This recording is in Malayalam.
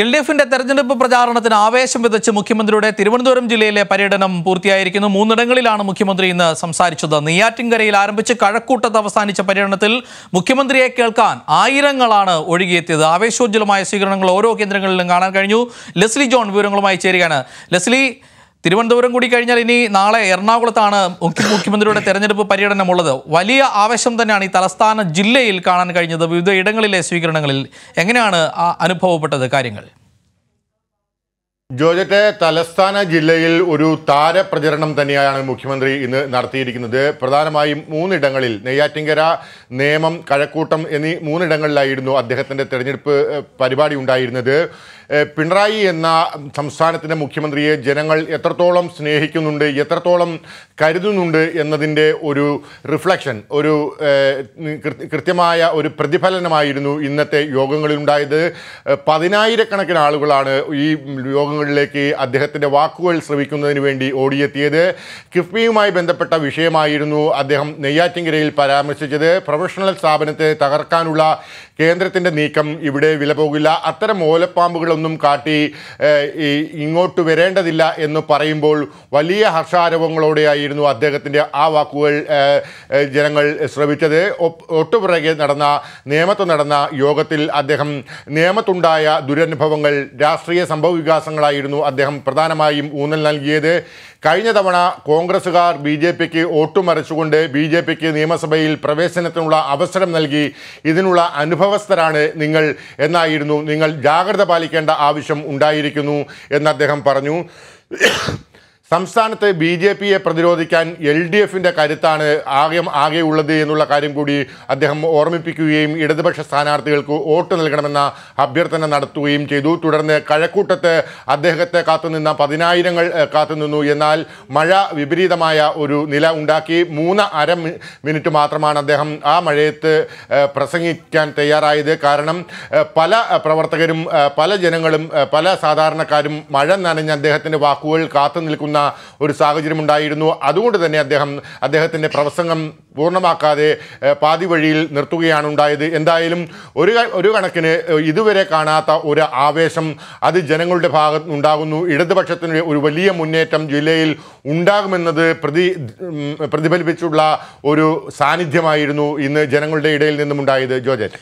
എൽ ഡി എഫിന്റെ തെരഞ്ഞെടുപ്പ് പ്രചാരണത്തിന് ആവേശം വിതച്ച് മുഖ്യമന്ത്രിയുടെ തിരുവനന്തപുരം ജില്ലയിലെ പര്യടനം പൂർത്തിയായിരിക്കുന്നു മൂന്നിടങ്ങളിലാണ് മുഖ്യമന്ത്രി ഇന്ന് സംസാരിച്ചത് നെയ്യാറ്റിൻകരയിൽ ആരംഭിച്ച് കഴക്കൂട്ടത്ത് അവസാനിച്ച പര്യടനത്തിൽ മുഖ്യമന്ത്രിയെ കേൾക്കാൻ ആയിരങ്ങളാണ് ഒഴുകിയെത്തിയത് ആവേശോജ്വലമായ സ്വീകരണങ്ങൾ ഓരോ കേന്ദ്രങ്ങളിലും കാണാൻ കഴിഞ്ഞു ലെസ്ലി ജോൺ വിവരങ്ങളുമായി ചേരുകയാണ് ലെസ്ലി തിരുവനന്തപുരം കൂടി കഴിഞ്ഞാൽ ഇനി നാളെ എറണാകുളത്താണ് മുഖ്യമന്ത്രിയുടെ തെരഞ്ഞെടുപ്പ് പര്യടനമുള്ളത് വലിയ ആവേശം തന്നെയാണ് ഈ തലസ്ഥാന ജില്ലയിൽ കാണാൻ കഴിഞ്ഞത് വിവിധ ഇടങ്ങളിലെ സ്വീകരണങ്ങളിൽ എങ്ങനെയാണ് അനുഭവപ്പെട്ടത് കാര്യങ്ങൾ ജോജറ്റെ തലസ്ഥാന ജില്ലയിൽ ഒരു താരപ്രചരണം തന്നെയാണ് മുഖ്യമന്ത്രി ഇന്ന് നടത്തിയിരിക്കുന്നത് പ്രധാനമായും മൂന്നിടങ്ങളിൽ നെയ്യാറ്റിങ്കര നേമം കഴക്കൂട്ടം എന്നീ മൂന്നിടങ്ങളിലായിരുന്നു അദ്ദേഹത്തിൻ്റെ തെരഞ്ഞെടുപ്പ് പരിപാടി ഉണ്ടായിരുന്നത് പിണറായി എന്ന സംസ്ഥാനത്തിൻ്റെ മുഖ്യമന്ത്രിയെ ജനങ്ങൾ എത്രത്തോളം സ്നേഹിക്കുന്നുണ്ട് എത്രത്തോളം കരുതുന്നുണ്ട് എന്നതിൻ്റെ ഒരു റിഫ്ലക്ഷൻ ഒരു കൃത്യമായ ഒരു പ്രതിഫലനമായിരുന്നു ഇന്നത്തെ യോഗങ്ങളിലുണ്ടായത് പതിനായിരക്കണക്കിന് ആളുകളാണ് ഈ യോഗങ്ങളിലേക്ക് അദ്ദേഹത്തിൻ്റെ വാക്കുകൾ ശ്രമിക്കുന്നതിന് വേണ്ടി ഓടിയെത്തിയത് കിഫ്ബിയുമായി ബന്ധപ്പെട്ട വിഷയമായിരുന്നു അദ്ദേഹം നെയ്യാറ്റിങ്കരയിൽ പരാമർശിച്ചത് പ്രൊഫഷണൽ സ്ഥാപനത്തെ തകർക്കാനുള്ള കേന്ദ്രത്തിൻ്റെ നീക്കം ഇവിടെ വില പോകില്ല അത്തരം ഓലപ്പാമ്പുകളൊന്നും ഒന്നും കാട്ടി ഇങ്ങോട്ട് വരേണ്ടതില്ല എന്ന് പറയുമ്പോൾ വലിയ ഹർഷാരവങ്ങളോടെയായിരുന്നു അദ്ദേഹത്തിൻ്റെ ആ വാക്കുകൾ ജനങ്ങൾ ശ്രമിച്ചത് ഒട്ടുപിറകെ നടന്ന നിയമത്ത് നടന്ന യോഗത്തിൽ അദ്ദേഹം നിയമത്തുണ്ടായ ദുരനുഭവങ്ങൾ രാഷ്ട്രീയ സംഭവ വികാസങ്ങളായിരുന്നു അദ്ദേഹം പ്രധാനമായും ഊന്നൽ നൽകിയത് കഴിഞ്ഞ തവണ കോൺഗ്രസുകാർ ബി ജെ പിക്ക് ഓട്ടുമറിച്ചുകൊണ്ട് ബി ജെ പിക്ക് നിയമസഭയിൽ പ്രവേശനത്തിനുള്ള അവസരം നൽകി ഇതിനുള്ള അനുഭവസ്ഥരാണ് നിങ്ങൾ എന്നായിരുന്നു നിങ്ങൾ ജാഗ്രത പാലിക്കേണ്ട ആവശ്യം ഉണ്ടായിരിക്കുന്നു എന്ന് അദ്ദേഹം പറഞ്ഞു സംസ്ഥാനത്ത് ബി ജെ പിയെ പ്രതിരോധിക്കാൻ എൽ ഡി എഫിൻ്റെ കരുത്താണ് ആകെ ആകെയുള്ളത് എന്നുള്ള കാര്യം കൂടി അദ്ദേഹം ഓർമ്മിപ്പിക്കുകയും ഇടതുപക്ഷ സ്ഥാനാർത്ഥികൾക്ക് വോട്ട് നൽകണമെന്ന അഭ്യർത്ഥന നടത്തുകയും ചെയ്തു തുടർന്ന് കഴക്കൂട്ടത്ത് അദ്ദേഹത്തെ കാത്തുനിന്ന പതിനായിരങ്ങൾ കാത്തുനിന്നു എന്നാൽ മഴ വിപരീതമായ ഒരു നില ഉണ്ടാക്കി മൂന്ന് അര മിനിറ്റ് മാത്രമാണ് അദ്ദേഹം ആ മഴയത്ത് പ്രസംഗിക്കാൻ തയ്യാറായത് കാരണം പല പ്രവർത്തകരും പല ജനങ്ങളും പല സാധാരണക്കാരും മഴ നനഞ്ഞ അദ്ദേഹത്തിൻ്റെ വാക്കുകൾ കാത്തു നിൽക്കുന്ന ഒരു സാഹചര്യം ഉണ്ടായിരുന്നു അതുകൊണ്ട് തന്നെ അദ്ദേഹം അദ്ദേഹത്തിൻ്റെ പ്രസംഗം പൂർണ്ണമാക്കാതെ പാതി വഴിയിൽ നിർത്തുകയാണ് ഉണ്ടായത് എന്തായാലും ഒരു ഒരു കണക്കിന് ഇതുവരെ കാണാത്ത ഒരു ആവേശം അത് ജനങ്ങളുടെ ഭാഗത്ത് ഉണ്ടാകുന്നു ഇടതുപക്ഷത്തിന് ഒരു വലിയ മുന്നേറ്റം ജില്ലയിൽ ഉണ്ടാകുമെന്നത് പ്രതി പ്രതിഫലിപ്പിച്ചുള്ള ഒരു സാന്നിധ്യമായിരുന്നു ഇന്ന് ജനങ്ങളുടെ ഇടയിൽ നിന്നും ഉണ്ടായത് ജോജറ്റ്